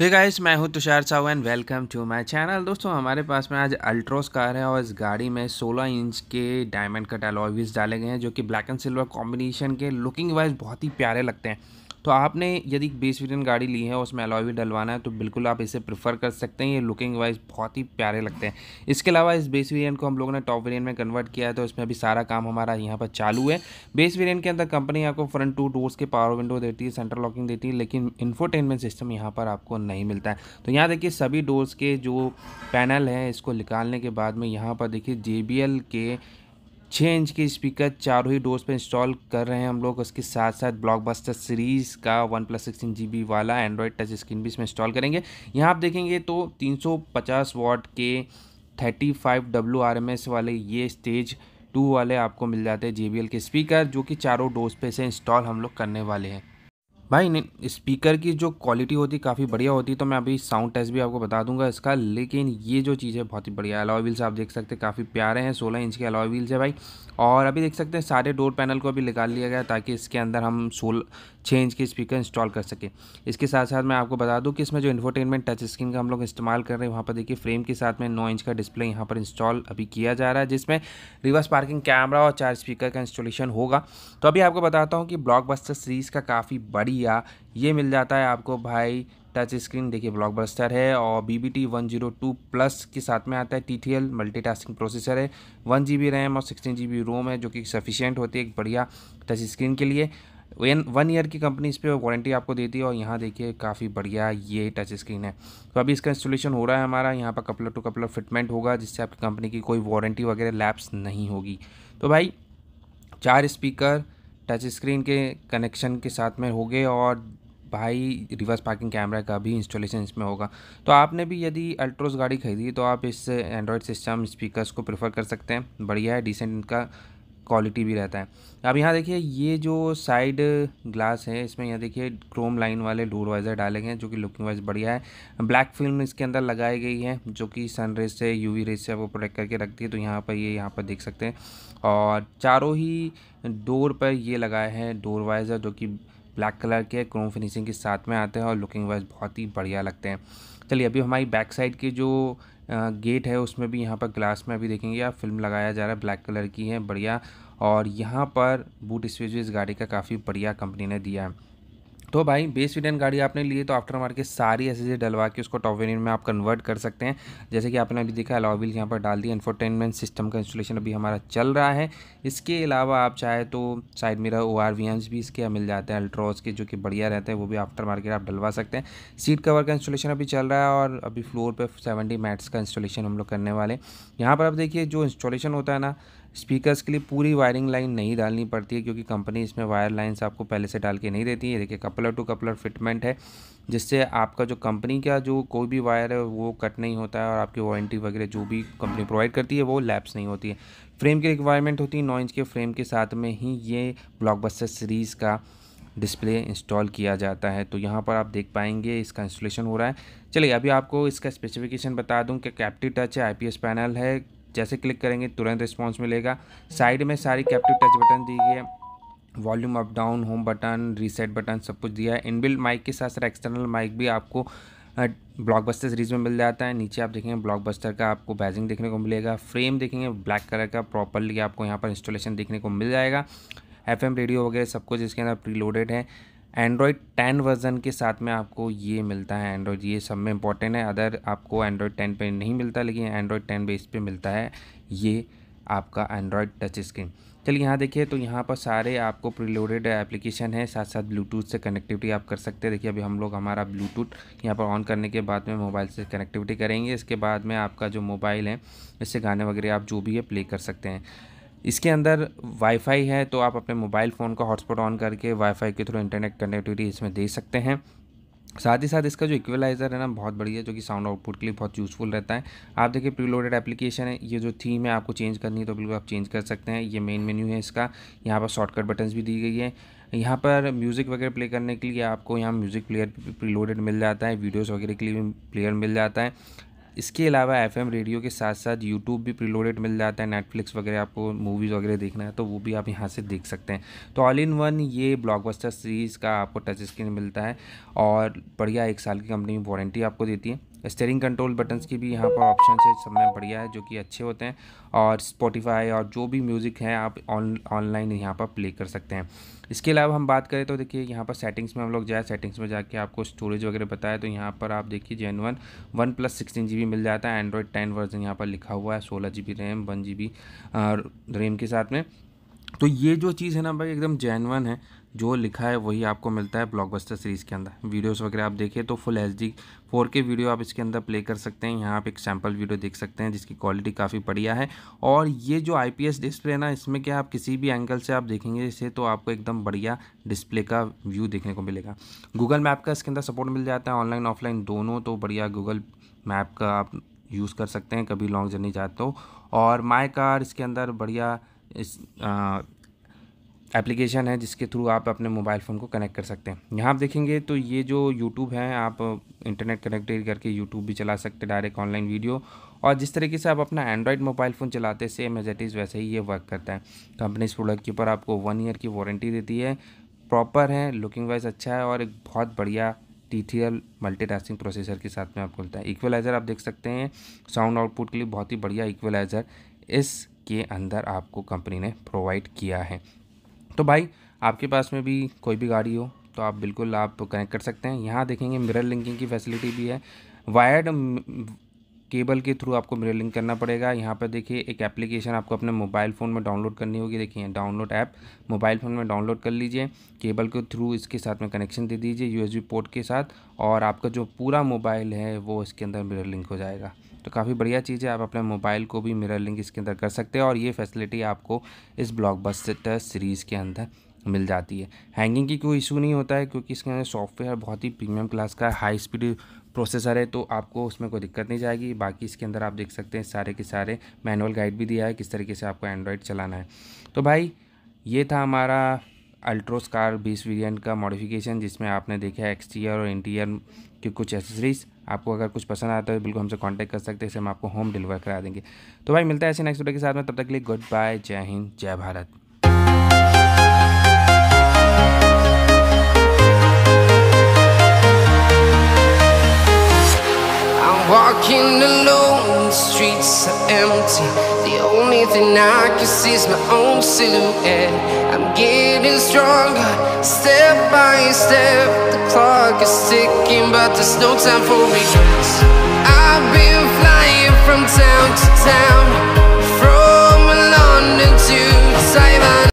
हे guys मैं हूं Tushar Sahu and welcome to my channel दोस्तों हमारे पास में आज अल्ट्रोस कार है और इस गाड़ी में 16 इंच के डायमंड कट व्हील्स डाले गए हैं जो कि ब्लैक एंड सिल्वर कॉम्बिनेशन के लुकिंग वाइज बहुत ही प्यारे लगते हैं तो आपने यदि बेस वेरियन गाड़ी ली है और उसमें अलॉय भी डलवाना है तो बिल्कुल आप इसे प्रेफर कर सकते हैं ये लुकिंग वाइज बहुत ही प्यारे लगते हैं इसके अलावा इस बेस वेरियन को हम लोगों ने टॉप वेरियन में कन्वर्ट किया है तो इसमें अभी सारा काम हमारा यहाँ पर चालू है बेस वेरियंट के अंदर कंपनी आपको फ्रंट टू डोर्स के पावर विंडो देती है सेंटर लॉकिंग देती है लेकिन इन्फोटेनमेंट सिस्टम यहाँ पर आपको नहीं मिलता है तो यहाँ देखिए सभी डोर्स के जो पैनल हैं इसको निकालने के बाद में यहाँ पर देखिए जे के छः इंच के स्पीकर चारों ही डोर्स पे इंस्टॉल कर रहे हैं हम लोग उसके साथ साथ ब्लॉकबस्टर सीरीज़ का वन प्लस सिक्सटीन जी वाला एंड्रॉयड टच स्क्रीन भी इसमें इंस्टॉल करेंगे यहाँ आप देखेंगे तो 350 वॉट के 35 five W R M S वाले ये स्टेज टू वाले आपको मिल जाते हैं जे के स्पीकर जो कि चारों डोज पे से इंस्टॉल हम लोग करने वाले हैं भाई स्पीकर की जो क्वालिटी होती काफ़ी बढ़िया होती तो मैं अभी साउंड टेस्ट भी आपको बता दूंगा इसका लेकिन ये जो चीज़ है बहुत ही बढ़िया अलॉय व्हील्स आप देख सकते हैं काफ़ी प्यारे हैं 16 इंच के अलॉय व्हील्स है भाई और अभी देख सकते हैं सारे डोर पैनल को अभी निकाल लिया गया ताकि इसके अंदर हम सोलह छः इंच के स्पीकर इंस्टॉल कर सकें इसके साथ साथ मैं आपको बता दूँ कि इसमें जो इन्फोटेनमेंट टच स्क्रीन का हम लोग इस्तेमाल कर रहे हैं वहाँ पर देखिए फ्रेम के साथ में नौ इंच का डिस्प्ले यहाँ पर इंस्टॉल अभी किया जा रहा है जिसमें रिवर्स पार्किंग कैमरा और चार स्पीकर का इंस्टॉलेशन होगा तो अभी आपको बताता हूँ कि ब्लॉक सीरीज़ का काफ़ी बड़ी लिया ये मिल जाता है आपको भाई टच स्क्रीन देखिए ब्लॉकबस्टर है और B B T one zero two plus के साथ में आता है T T L multitasking processor है वन जी बी रैम और सिक्सटीन जी बी रोम है जो कि सफिशियंट होती है एक बढ़िया टच स्क्रीन के लिए वन ईयर की कंपनी इस पर वारंटी आपको देती है और यहाँ देखिए काफ़ी बढ़िया ये टच स्क्रीन है तो अभी इसका इंस्टॉलेशन हो रहा है हमारा यहाँ पर कपलर टू कपलर फिटमेंट होगा जिससे आपकी कंपनी की कोई वारंटी वगैरह लैप्स नहीं होगी तो भाई चार स्पीकर टच स्क्रीन के कनेक्शन के साथ में हो गए और भाई रिवर्स पार्किंग कैमरा का भी इंस्टॉलेशन इसमें होगा तो आपने भी यदि अल्ट्रोस गाड़ी खरीदी तो आप इस एंड्रॉयड सिस्टम स्पीकर्स को प्रेफर कर सकते हैं बढ़िया है डिसेंट इनका क्वालिटी भी रहता है अब यहाँ देखिए ये जो साइड ग्लास है इसमें यहाँ देखिए क्रोम लाइन वाले डोर वाइजर डाले गए हैं जो कि लुकिंग वाइज बढ़िया है ब्लैक फिल्म इसके अंदर लगाई गई है जो कि सन रेज से वी रेज से वो प्रोटेक्ट करके रखती है तो यहाँ पर ये यहाँ पर देख सकते हैं और चारों ही डोर पर ये लगाए हैं डोर वाइजर जो कि ब्लैक कलर के क्रोम फिनिशिंग के साथ में आते हैं और लुकिंग वाइज बहुत ही बढ़िया लगते हैं चलिए अभी हमारी बैक साइड के जो गेट है उसमें भी यहाँ पर ग्लास में अभी देखेंगे आप फिल्म लगाया जा रहा है ब्लैक कलर की है बढ़िया और यहाँ पर बूट स्पेस इस गाड़ी का काफ़ी बढ़िया कंपनी ने दिया है तो भाई बेस वेरियंट गाड़ी आपने ली तो आफ्टर मार्केट सारी ऐसे डलवा के उसको टॉप वेरियंट में आप कन्वर्ट कर सकते हैं जैसे कि आपने अभी देखा अलाविल यहाँ पर डाल दिया इन्फोटेनमेंट सिस्टम का इंस्टॉलेशन अभी हमारा चल रहा है इसके अलावा आप चाहे तो साइड मेरा ओ आर भी इसके मिल जाते हैं अल्ट्रॉज के जो कि बढ़िया रहते हैं वो भी आफ्टर मार्केट आप डलवा सकते हैं सीट कवर का इंस्टॉलेशन अभी चल रहा है और अभी फ्लोर पर सेवेंटी मैट्स का इंस्टॉलेशन हम लोग करने वाले यहाँ पर आप देखिए जो इंस्टॉलेशन होता है ना स्पीकर्स के लिए पूरी वायरिंग लाइन नहीं डालनी पड़ती है क्योंकि कंपनी इसमें वायर लाइंस आपको पहले से डाल के नहीं देती है देखिए कपलर टू कपलर फिटमेंट है जिससे आपका जो कंपनी का जो कोई भी वायर है वो कट नहीं होता है और आपकी वारंटी वगैरह जो भी कंपनी प्रोवाइड करती है वो लैप्स नहीं होती है फ्रेम की रिक्वायरमेंट होती है नौ इंच के फ्रेम के साथ में ही ये ब्लॉकबस्टर सीरीज़ का डिस्प्ले इंस्टॉल किया जाता है तो यहाँ पर आप देख पाएंगे इसका इंस्टॉलेशन हो रहा है चलिए अभी आपको इसका स्पेसिफिकेशन बता दूँ कि कैप्टी टच है आईपीएस पैनल है जैसे क्लिक करेंगे तुरंत रिस्पॉन्स मिलेगा साइड में सारी कैप्टिव टच बटन दी गई है volume up down home button reset button सब कुछ दिया है इनबिल्ड माइक के साथ साथ एक्सटर्नल माइक भी आपको ब्लॉकबस्टर सीरीज में मिल जाता है नीचे आप देखेंगे ब्लॉकबस्टर का आपको बैजिंग देखने को मिलेगा फ्रेम देखेंगे ब्लैक कलर का प्रॉपरली आपको यहाँ पर इंस्टॉलेशन देखने को मिल जाएगा एफ रेडियो वगैरह सब कुछ इसके अंदर प्रीलोडेड है एंड्रॉयड टेन वर्ज़न के साथ में आपको ये मिलता है एंड्रॉयड ये सब में इंपॉर्टेंट है अदर आपको एंड्रॉयड टेन पे नहीं मिलता लेकिन एंड्रॉयड टेन बेस पे मिलता है ये आपका एंड्रॉयड टच स्क्रीन चलिए यहाँ देखिए तो यहाँ पर सारे आपको प्रीलोडेड एप्लीकेशन है साथ साथ ब्लूटूथ से कनेक्टिविटी आप कर सकते हैं देखिए अभी हम लोग हमारा ब्लूटूथ यहाँ पर ऑन करने के बाद में मोबाइल से कनेक्टिविटी करेंगे इसके बाद में आपका जो मोबाइल है इससे गाने वगैरह आप जो भी है प्ले कर सकते हैं इसके अंदर वाईफाई है तो आप अपने मोबाइल फ़ोन का हॉटस्पॉट ऑन करके वाईफाई के थ्रू इंटरनेट कनेक्टिविटी इसमें दे सकते हैं साथ ही साथ इसका जो इक्वलाइज़र है ना बहुत बढ़िया जो कि साउंड आउटपुट के लिए बहुत यूज़फुल रहता है आप देखिए प्रीलोडेड एप्लीकेशन है ये जो थीम है आपको चेंज करनी है तो बिल्कुल आप चेंज कर सकते हैं ये मेन मेन्यू है इसका यहाँ पर शॉर्टकट बटन्स भी दी गई है यहाँ पर म्यूज़िक वगैरह प्ले करने के लिए आपको यहाँ म्यूज़िक प्लेयर प्रीलोडेड मिल जाता है वीडियोज़ वगैरह के लिए भी प्लेयर मिल जाता है इसके अलावा एफ रेडियो के साथ साथ यूट्यूब भी प्रीलोडेड मिल जाता है नेटफ्लिक्स वगैरह आपको मूवीज़ वगैरह देखना है तो वो भी आप यहाँ से देख सकते हैं तो ऑल इन वन ये ब्लॉकबस्टर सीरीज़ का आपको टच स्क्रीन मिलता है और बढ़िया एक साल की कंपनी वारंटी आपको देती है स्टेयरिंग कंट्रोल बटन्स की भी यहाँ पर ऑप्शन है सब में बढ़िया है जो कि अच्छे होते हैं और स्पॉटिफाई और जो भी म्यूज़िक है आप ऑनलाइन यहाँ पर प्ले कर सकते हैं इसके अलावा हम बात करें तो देखिए यहाँ पर सेटिंग्स में हम लोग जाए सेटिंग्स में जाके आपको स्टोरेज वगैरह बताया तो यहाँ पर आप देखिए gen one one plus sixteen G मिल जाता है एंड्रॉयड टेन वर्जन यहाँ पर लिखा हुआ है सोलह G RAM one G RAM के साथ में तो ये जो चीज़ है ना भाई एकदम वन है जो लिखा है वही आपको मिलता है ब्लॉकबस्टर सीरीज़ के अंदर वीडियोस वगैरह आप देखें तो full H D four K video आप इसके अंदर प्ले कर सकते हैं यहाँ आप एक सैम्पल वीडियो देख सकते हैं जिसकी क्वालिटी काफ़ी बढ़िया है और ये जो आई डिस्प्ले है ना इसमें क्या आप किसी भी एंगल से आप देखेंगे इसे तो आपको एकदम बढ़िया डिस्प्ले का व्यू देखने को मिलेगा गूगल मैप का इसके अंदर सपोर्ट मिल जाता है ऑनलाइन ऑफलाइन दोनों तो बढ़िया गूगल मैप का आप यूज़ कर सकते हैं कभी लॉन्ग जर्नी जाते हो और माई कार इसके अंदर बढ़िया इस एप्लीकेशन है जिसके थ्रू आप अपने मोबाइल फ़ोन को कनेक्ट कर सकते हैं यहाँ आप देखेंगे तो ये जो यूट्यूब है आप इंटरनेट कनेक्टेड करके यूट्यूब भी चला सकते हैं डायरेक्ट ऑनलाइन वीडियो और जिस तरीके से आप अपना एंड्रॉयड मोबाइल फ़ोन चलाते सेम एज एट इज़ वैसे ही ये वर्क करता है कंपनी इस प्रोडक्ट के ऊपर आपको वन ईयर की वारंटी देती है प्रॉपर है लुकिंग वाइज अच्छा है और एक बहुत बढ़िया टी थी एल मल्टी टास्किंग प्रोसेसर के साथ में आपको मिलता है इक्वलाइज़र आप देख सकते हैं साउंड आउटपुट के लिए बहुत ही बढ़िया इक्वलाइज़र इसके अंदर आपको कंपनी ने प्रोवाइड किया है तो भाई आपके पास में भी कोई भी गाड़ी हो तो आप बिल्कुल आप कनेक्ट कर सकते हैं यहाँ देखेंगे मिरर लिंकिंग की फैसिलिटी भी है वायर्ड केबल के थ्रू आपको मिरर लिंक करना पड़ेगा यहाँ पर देखिए एक एप्लीकेशन आपको अपने मोबाइल फ़ोन में डाउनलोड करनी होगी देखिए डाउनलोड ऐप मोबाइल फ़ोन में डाउनलोड कर लीजिए केबल के थ्रू इसके साथ में कनेक्शन दे दीजिए यूएसबी पोर्ट के साथ और आपका जो पूरा मोबाइल है वो इसके अंदर मिरर लिंक हो जाएगा तो काफ़ी बढ़िया चीज़ है आप अपने मोबाइल को भी मिरर लिंक इसके अंदर कर सकते हैं और ये फैसिलिटी आपको इस ब्लॉक सीरीज़ के अंदर मिल जाती है हैंगिंग की कोई इशू नहीं होता है क्योंकि इसके अंदर सॉफ्टवेयर बहुत ही प्रीमियम क्लास का हाई स्पीड प्रोसेसर है तो आपको उसमें कोई दिक्कत नहीं जाएगी बाकी इसके अंदर आप देख सकते हैं सारे के सारे मैनुअल गाइड भी दिया है किस तरीके से आपको एंड्रॉयड चलाना है तो भाई ये था हमारा अल्ट्रोस्कार बीस वेरियंट का मॉडिफिकेशन जिसमें आपने देखा है एक्सटीरियर और इंटीरियर की कुछ एसेसरीज़ आपको अगर कुछ पसंद आता है तो बिल्कुल हमसे कॉन्टैक्ट कर सकते हैं इसे हम आपको होम डिलीवर करा देंगे तो भाई मिलता है ऐसे नेक्स्ट वीडियो के साथ में तब तक के लिए गुड बाय जय हिंद जय Bharat Walking alone, the streets are empty. The only thing I can see is my own silhouette. I'm getting stronger, step by step. the clock is ticking, but there's no time for regrets. I've been flying from town to town, from London to